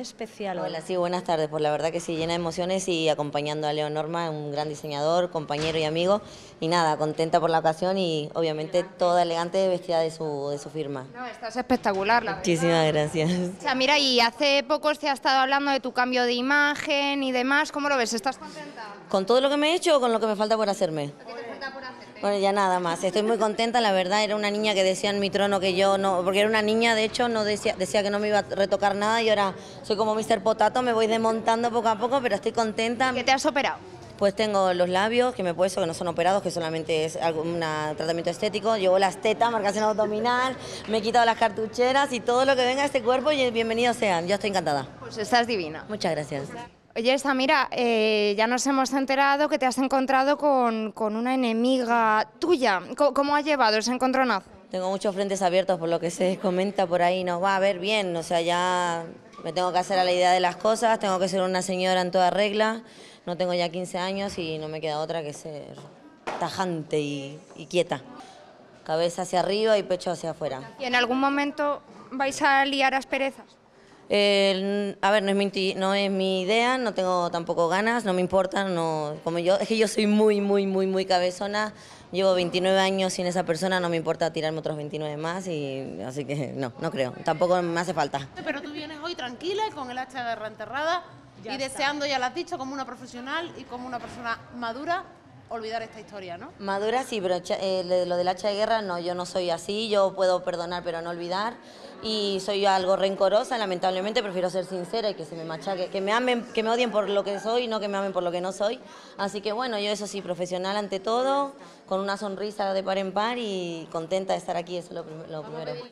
especial. Hola, sí, buenas tardes. Pues la verdad que sí, llena de emociones y acompañando a Leo un gran diseñador, compañero y amigo. Y nada, contenta por la ocasión y obviamente toda elegante vestida de su, de su firma. No, estás espectacular, Muchísimas gracias. O sea, mira, y hace poco se ha estado hablando de tu cambio de imagen y demás. ¿Cómo lo ves? ¿Estás contenta? ¿Con todo lo que me he hecho o con lo que me falta por hacerme? Bueno, ya nada más. Estoy muy contenta, la verdad, era una niña que decía en mi trono que yo no, porque era una niña, de hecho, no decía, decía que no me iba a retocar nada y ahora soy como Mr. Potato, me voy desmontando poco a poco, pero estoy contenta. ¿Qué te has operado? Pues tengo los labios, que me he puesto, que no son operados, que solamente es un tratamiento estético. Llevo las tetas, marcación abdominal, me he quitado las cartucheras y todo lo que venga a este cuerpo, y bienvenido sean. Yo estoy encantada. Pues estás divina. Muchas gracias. Oye, Samira, eh, ya nos hemos enterado que te has encontrado con, una enemiga tuya. ¿Cómo, has llevado ese encontronazo? Tengo muchos frentes abiertos por lo que se comenta por ahí. Nos va a ver bien, o sea, ya me tengo que hacer a la idea de las cosas, tengo que ser una señora en toda regla. No tengo ya 15 años y no me queda otra que ser tajante y, y quieta. Cabeza hacia arriba y pecho hacia afuera. ¿Y en algún momento vais a liar asperezas? Eh, a ver, no es, mi, no es mi idea, no tengo tampoco ganas, no me importa, no, como yo, es que yo soy muy, muy, muy, muy cabezona, llevo 29 años sin esa persona, no me importa tirarme otros 29 más, y así que no, no creo, tampoco me hace falta. Pero tú vienes hoy tranquila y con el hacha de guerra enterrada y deseando, ya lo has dicho, como una profesional y como una persona madura, olvidar esta historia, ¿no? Madura sí, pero eh, lo del hacha de guerra no, yo no soy así, yo puedo perdonar pero no olvidar y soy algo rencorosa, lamentablemente prefiero ser sincera y que se me machaque, que me amen, que me odien por lo que soy, no que me amen por lo que no soy. Así que bueno, yo eso sí, profesional ante todo, con una sonrisa de par en par y contenta de estar aquí, eso es lo primero.